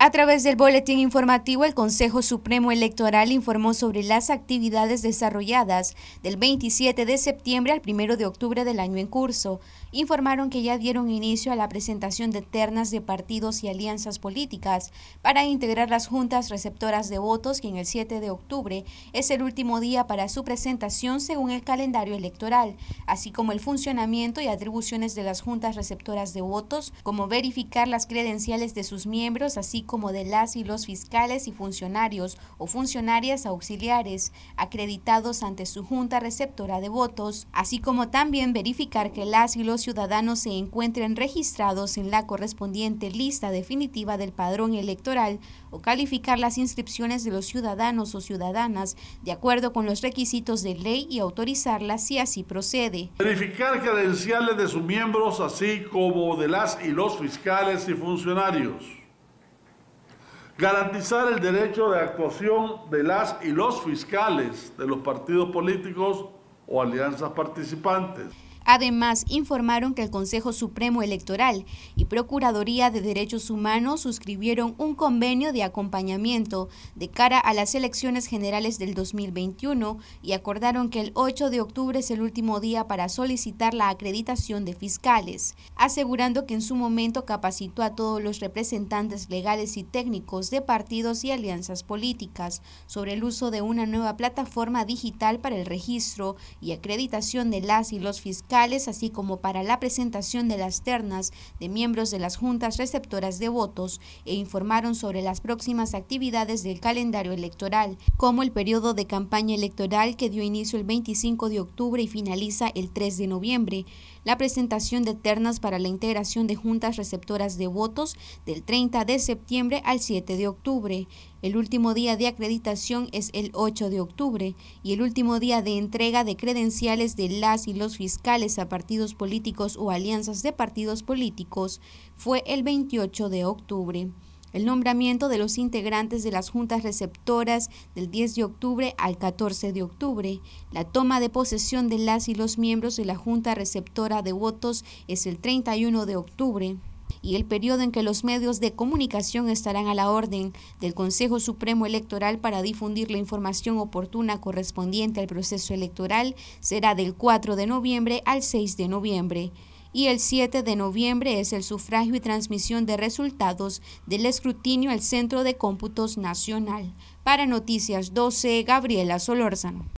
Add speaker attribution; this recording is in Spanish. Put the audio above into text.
Speaker 1: A través del boletín informativo, el Consejo Supremo Electoral informó sobre las actividades desarrolladas del 27 de septiembre al 1 de octubre del año en curso. Informaron que ya dieron inicio a la presentación de ternas de partidos y alianzas políticas para integrar las juntas receptoras de votos, que en el 7 de octubre es el último día para su presentación según el calendario electoral, así como el funcionamiento y atribuciones de las juntas receptoras de votos, como verificar las credenciales de sus miembros, así como de las y los fiscales y funcionarios o funcionarias auxiliares acreditados ante su junta receptora de votos, así como también verificar que las y los ciudadanos se encuentren registrados en la correspondiente lista definitiva del padrón electoral o calificar las inscripciones de los ciudadanos o ciudadanas de acuerdo con los requisitos de ley y autorizarlas si así procede.
Speaker 2: Verificar credenciales de sus miembros así como de las y los fiscales y funcionarios garantizar el derecho de actuación de las y los fiscales de los partidos políticos o alianzas participantes.
Speaker 1: Además, informaron que el Consejo Supremo Electoral y Procuraduría de Derechos Humanos suscribieron un convenio de acompañamiento de cara a las elecciones generales del 2021 y acordaron que el 8 de octubre es el último día para solicitar la acreditación de fiscales, asegurando que en su momento capacitó a todos los representantes legales y técnicos de partidos y alianzas políticas sobre el uso de una nueva plataforma digital para el registro y acreditación de las y los fiscales así como para la presentación de las ternas de miembros de las juntas receptoras de votos e informaron sobre las próximas actividades del calendario electoral, como el periodo de campaña electoral que dio inicio el 25 de octubre y finaliza el 3 de noviembre, la presentación de ternas para la integración de juntas receptoras de votos del 30 de septiembre al 7 de octubre, el último día de acreditación es el 8 de octubre y el último día de entrega de credenciales de las y los fiscales a partidos políticos o alianzas de partidos políticos fue el 28 de octubre. El nombramiento de los integrantes de las juntas receptoras del 10 de octubre al 14 de octubre. La toma de posesión de las y los miembros de la junta receptora de votos es el 31 de octubre y el periodo en que los medios de comunicación estarán a la orden del Consejo Supremo Electoral para difundir la información oportuna correspondiente al proceso electoral será del 4 de noviembre al 6 de noviembre y el 7 de noviembre es el sufragio y transmisión de resultados del escrutinio al Centro de Cómputos Nacional. Para Noticias 12, Gabriela Solórzano.